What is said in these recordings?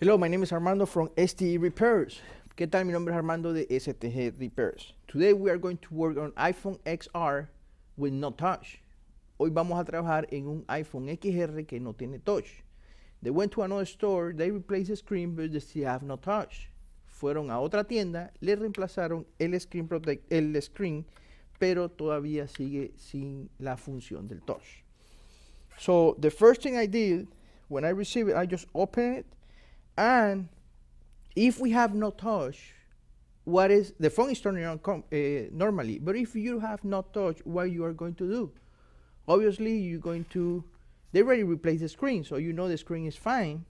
Hello, my name is Armando from STE Repairs. ¿Qué tal? Mi nombre es Armando de STG Repairs. Today we are going to work on iPhone XR with no touch. Hoy vamos a trabajar en un iPhone XR que no tiene touch. They went to another store, they replaced the screen, but they still have no touch. Fueron a otra tienda, le reemplazaron el screen, protect, el screen, pero todavía sigue sin la función del touch. So the first thing I did when I received it, I just opened it And if we have no touch, what is the phone is turning on uh, normally, but if you have not touch, what you are going to do? Obviously, you're going to they already replaced the screen, so you know the screen is fine.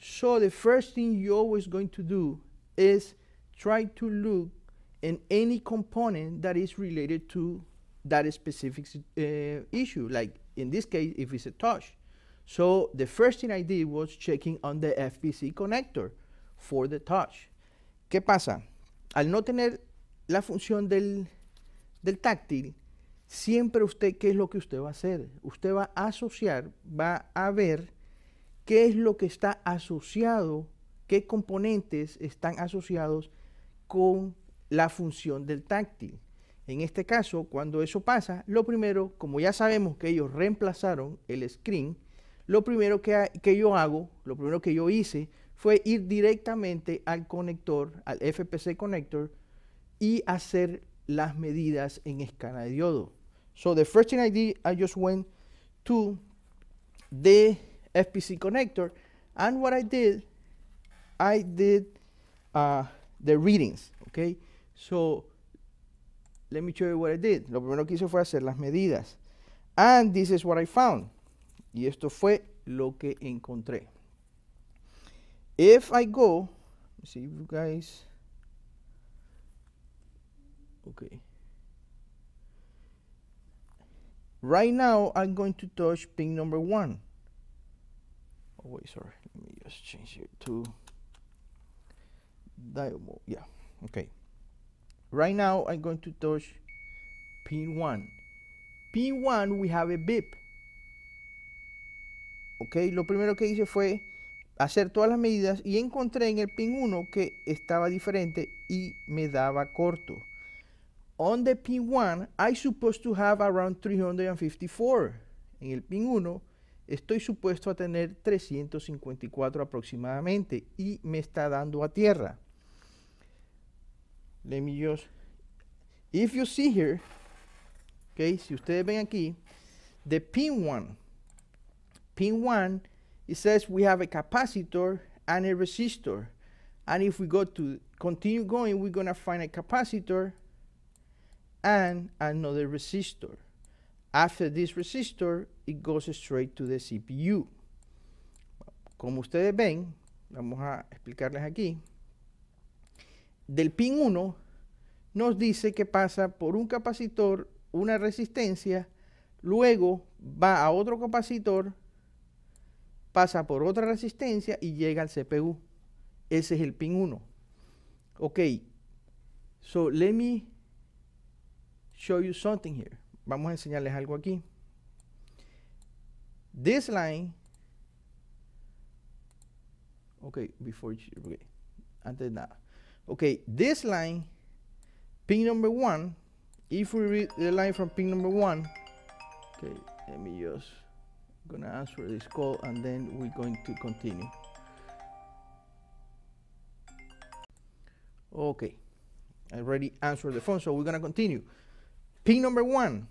So the first thing you're always going to do is try to look in any component that is related to that specific uh, issue. Like in this case, if it's a touch, So the first thing I did was checking on the FPC connector for the touch. ¿Qué pasa? Al no tener la función del, del táctil, siempre usted, ¿qué es lo que usted va a hacer? Usted va a asociar, va a ver qué es lo que está asociado, qué componentes están asociados con la función del táctil. En este caso, cuando eso pasa, lo primero, como ya sabemos que ellos reemplazaron el screen, lo primero que, que yo hago, lo primero que yo hice fue ir directamente al conector, al FPC connector, y hacer las medidas en escala de diodo. So the first thing I did, I just went to the FPC connector, and what I did, I did uh, the readings, okay? So let me show you what I did. Lo primero que hice fue hacer las medidas. And this is what I found. Y esto fue lo que encontré. If I go, see you guys. Okay. Right now, I'm going to touch pin number one. Oh, wait, sorry. Let me just change it to diode. Yeah, okay. Right now, I'm going to touch pin one. Pin one, we have a beep. ¿ok? Lo primero que hice fue hacer todas las medidas y encontré en el pin 1 que estaba diferente y me daba corto. On the pin 1, I supposed to have around 354. En el pin 1, estoy supuesto a tener 354 aproximadamente y me está dando a tierra. Let me just... If you see here, okay, si ustedes ven aquí, the pin 1 pin 1, it says we have a capacitor and a resistor. And if we go to continue going, we're going to find a capacitor and another resistor. After this resistor, it goes straight to the CPU. Como ustedes ven, vamos a explicarles aquí. Del pin 1 nos dice que pasa por un capacitor, una resistencia, luego va a otro capacitor, pasa por otra resistencia y llega al CPU. Ese es el pin 1. Ok, so let me show you something here. Vamos a enseñarles algo aquí. This line, ok, before, okay, antes de nada. Ok, this line, pin number 1, if we read the line from pin number 1, ok, let me just I'm gonna answer this call and then we're going to continue. Okay, I already answered the phone, so we're gonna continue. Pin number one,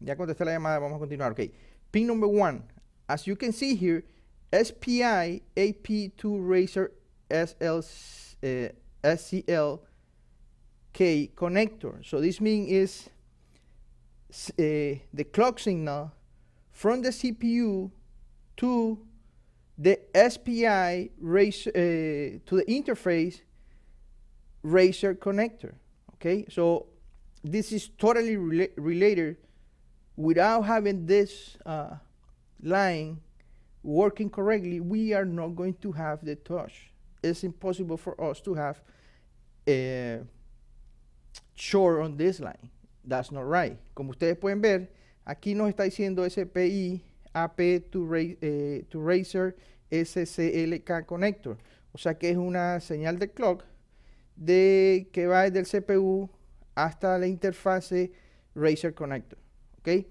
ya contesté la llamada, vamos a continuar, okay. Pin number one, as you can see here, SPI AP2 Razer SL, uh, eh, connector. So this means is uh, the clock signal from the CPU to the SPI race, uh, eh, to the interface Razer connector. Okay, so this is totally rela related without having this uh, line working correctly, we are not going to have the touch. It's impossible for us to have a uh, eh, on this line. That's not right. Como ustedes pueden ver, Aquí nos está diciendo SPI AP to, Razer eh, SCLK connector. O sea que es una señal de clock de, que va desde el CPU hasta la interfase Razer connector. ¿ok?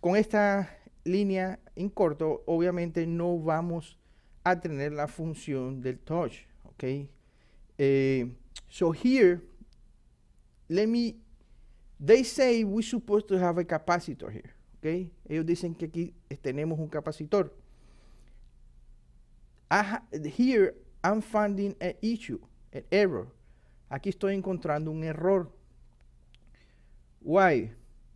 Con esta línea en corto, obviamente no vamos a tener la función del touch. ¿ok? Eh, so here, let me They say we supposed to have a capacitor here. Okay? Ellos dicen que aquí tenemos un capacitor. here I'm finding an issue, an error. Aquí estoy encontrando un error. Why?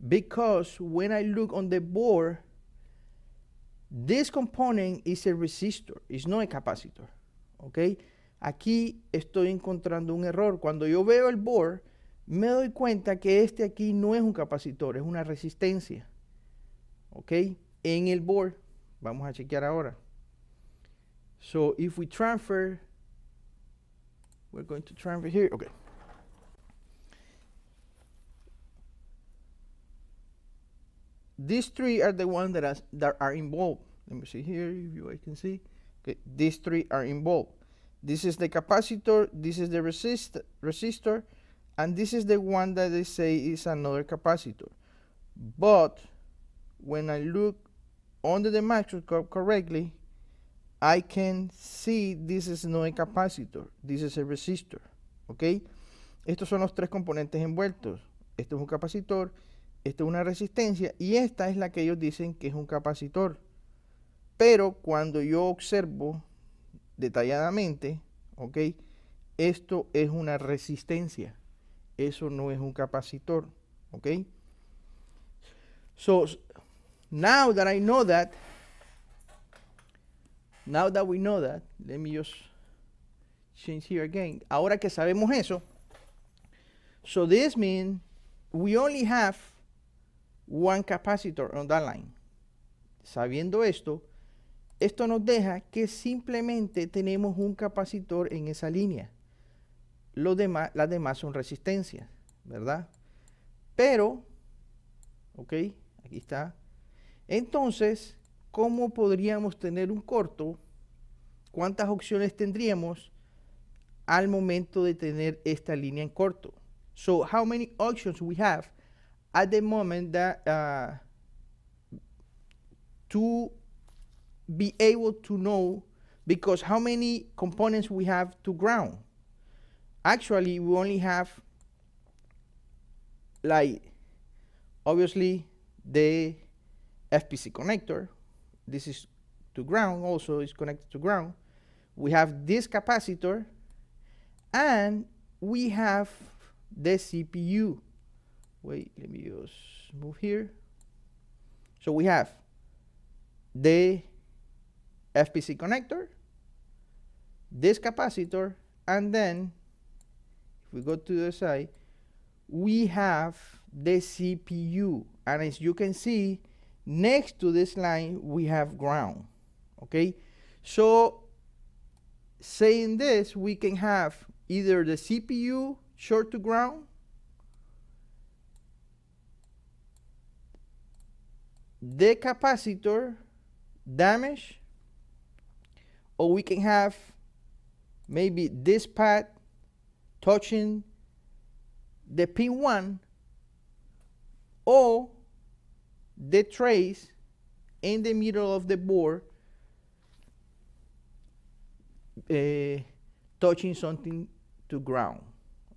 Because when I look on the board, this component is a resistor, it's not a capacitor. Okay? Aquí estoy encontrando un error. Cuando yo veo el board, me doy cuenta que este aquí no es un capacitor, es una resistencia. ¿Ok? En el board. Vamos a chequear ahora. So, if we transfer, we're going to transfer here. Okay. These three are the ones that, are involved. Let me see here if you can see. Okay, these three are involved. This is the capacitor, this is the resist resistor, And this is the one that they say is another capacitor. But when I look under the microscope correctly, I can see this is not capacitor, this is a resistor, okay? Estos son los tres componentes envueltos. Este es un capacitor, esto es una resistencia y esta es la que ellos dicen que es un capacitor. Pero cuando yo observo detalladamente, okay, Esto es una resistencia eso no es un capacitor. ¿ok? So now that I know that, now that we know that, let me just change here again. Ahora que sabemos eso, so this means we only have one capacitor on that line. Sabiendo esto, esto nos deja que simplemente tenemos un capacitor en esa línea. Los demás, las demás son resistencias, ¿verdad? Pero, ok, aquí está. Entonces, ¿cómo podríamos tener un corto? ¿Cuántas opciones tendríamos al momento de tener esta línea en corto? So, how many options we have at the moment that uh, to be able to know because how many components we have to ground. actually we only have like obviously the FPC connector. This is to ground also is connected to ground. We have this capacitor and we have the CPU. Wait, let me just move here. So we have the FPC connector, this capacitor, and then we go to the side, we have the CPU. And as you can see, next to this line, we have ground, okay? So saying this, we can have either the CPU short to ground, the capacitor damage, or we can have maybe this pad touching the pin one o the trace in the middle of the board eh, touching something to ground.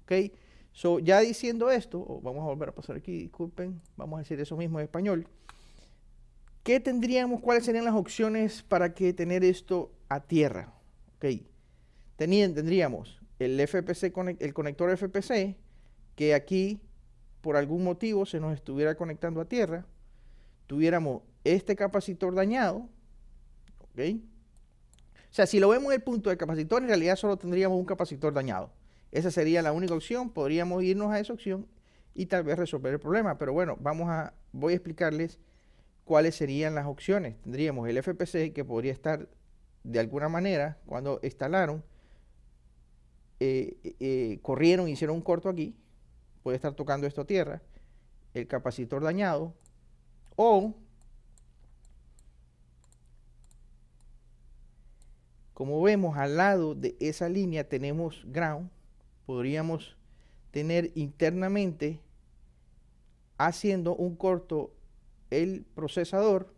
Okay? So, ya diciendo esto, vamos a volver a pasar aquí, disculpen, vamos a decir eso mismo en español. ¿Qué tendríamos, cuáles serían las opciones para que tener esto a tierra? Ok. tendríamos el FPC el conector FPC que aquí por algún motivo se nos estuviera conectando a tierra, tuviéramos este capacitor dañado, ¿ok? O sea, si lo vemos en el punto del capacitor, en realidad solo tendríamos un capacitor dañado. Esa sería la única opción, podríamos irnos a esa opción y tal vez resolver el problema, pero bueno, vamos a voy a explicarles cuáles serían las opciones. Tendríamos el FPC que podría estar de alguna manera cuando instalaron eh, eh, eh, corrieron, hicieron un corto aquí, puede estar tocando esto a tierra, el capacitor dañado, o como vemos al lado de esa línea tenemos ground, podríamos tener internamente haciendo un corto el procesador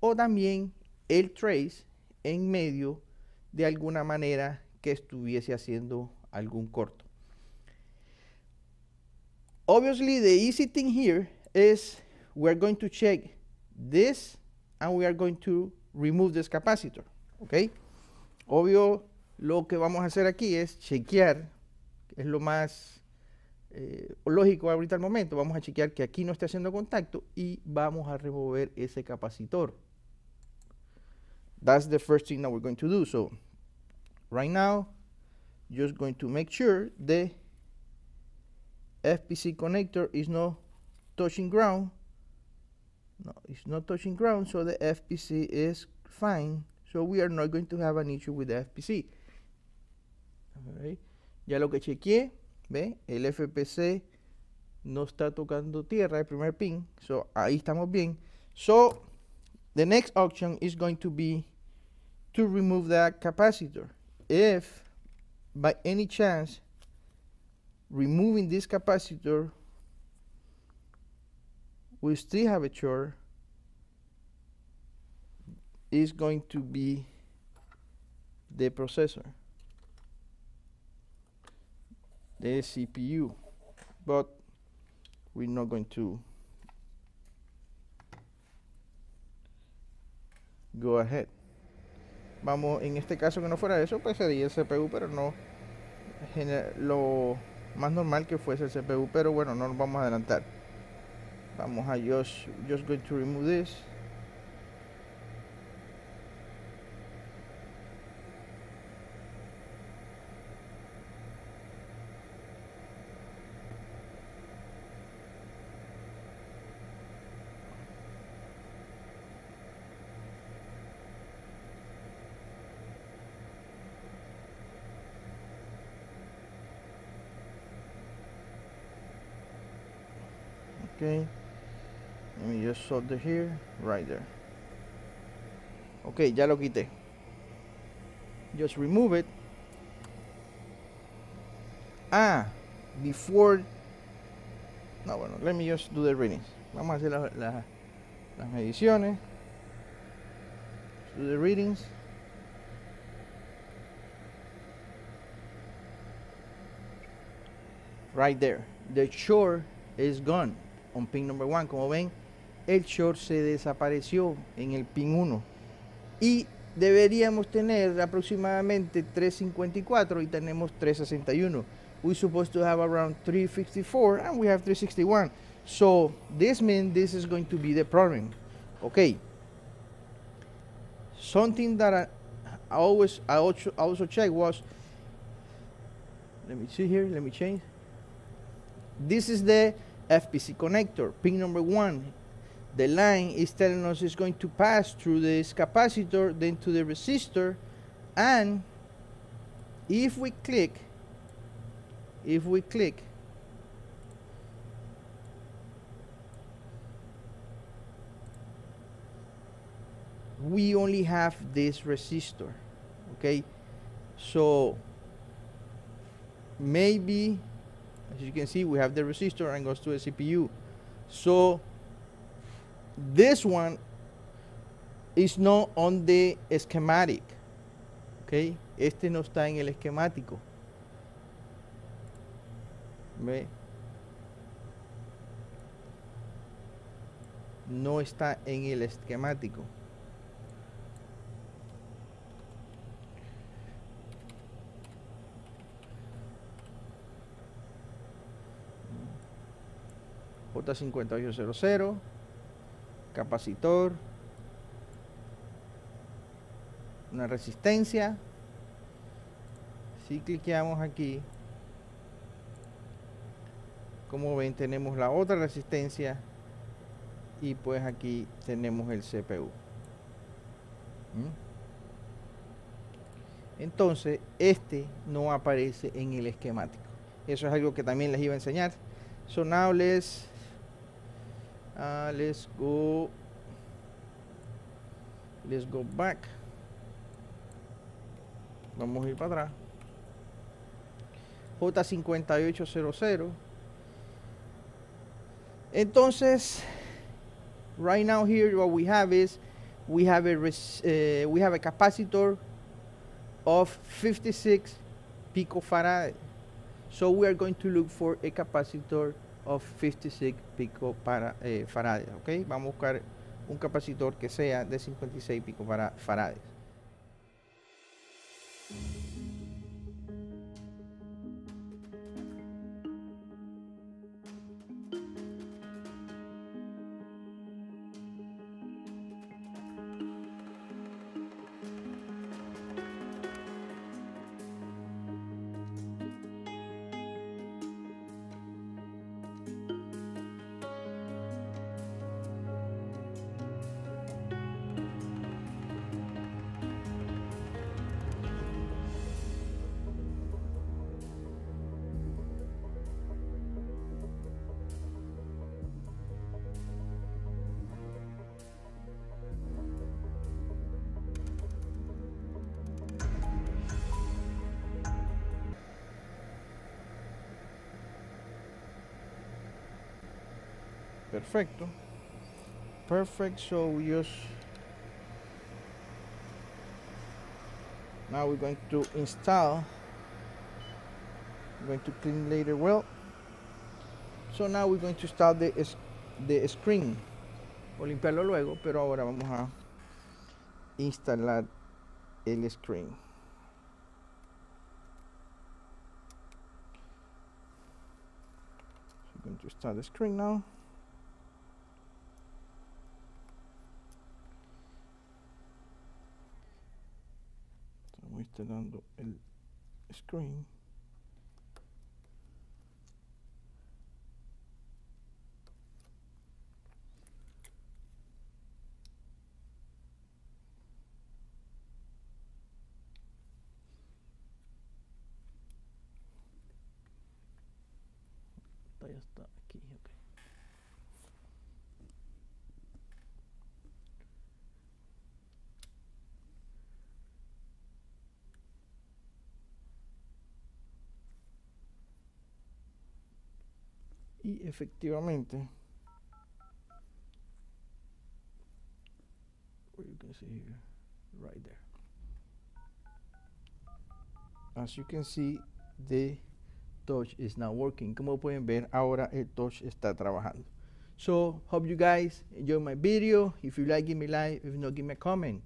o también el trace en medio de alguna manera estuviese haciendo algún corto. Obviously, the easy thing here is we're going to check this and we are going to remove this capacitor, ¿ok? Obvio, lo que vamos a hacer aquí es chequear, es lo más eh, lógico ahorita al momento, vamos a chequear que aquí no esté haciendo contacto y vamos a remover ese capacitor. That's the first thing that we're going to do. So right now just going to make sure the FPC connector is not touching ground no it's not touching ground so the FPC is fine so we are not going to have an issue with the FPC right. ya lo que chequeé ve el FPC no está tocando tierra el primer pin so ahí estamos bien so the next option is going to be to remove that capacitor if by any chance removing this capacitor we still have a chore is going to be the processor the CPU but we're not going to go ahead Vamos, en este caso que no fuera eso, pues sería el CPU, pero no lo más normal que fuese el CPU, pero bueno, no nos vamos a adelantar. Vamos a just, just going to remove this. so the here right there ok ya lo quité just remove it ah before no bueno let me just do the readings vamos a hacer la, la, las mediciones do the readings right there the shore is gone on pin number one como ven el short se desapareció en el pin 1 y deberíamos tener aproximadamente 354 y tenemos 361. We supposed to have around 354 and we have 361. So this means this is going to be the problem. Okay. Something that I, always I also check was let me see here, let me change. This is the FPC connector, pin number one. the line is telling us it's going to pass through this capacitor, then to the resistor, and if we click, if we click, we only have this resistor, okay? So maybe, as you can see, we have the resistor and goes to the CPU. So this one is not on the schematic. Okay? Este no está en el esquemático. No está en el esquemático. J5800 capacitor, una resistencia. Si cliqueamos aquí, como ven tenemos la otra resistencia y pues aquí tenemos el CPU. ¿Mm? Entonces, este no aparece en el esquemático. Eso es algo que también les iba a enseñar. Sonables uh, let's go let's go back vamos a ir para atrás J5800 entonces right now here what we have is we have a uh, we have a capacitor of 56 farad. so we are going to look for a capacitor of 56 para Eh, ¿ok? Vamos a buscar un capacitor que sea de 56 pico para farades perfecto perfect so we just now we're going to install we're going to clean later well so now we're going to install the, the screen o limpiarlo luego pero ahora vamos a instalar el screen so we're going to start the screen now alterando el screen ya está aquí ok efectivamente you can see here right there as you can see the touch is now working como pueden ver ahora el touch está trabajando so hope you guys enjoy my video if you like give me like if not give me a comment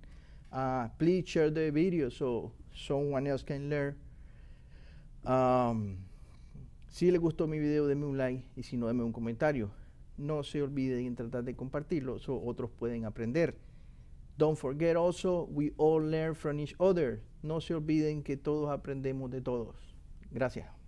uh, please share the video so someone else can learn um, Si les gustó mi video, denme un like y si no, denme un comentario. No se olviden tratar de compartirlo so otros pueden aprender. Don't forget also, we all learn from each other. No se olviden que todos aprendemos de todos. Gracias.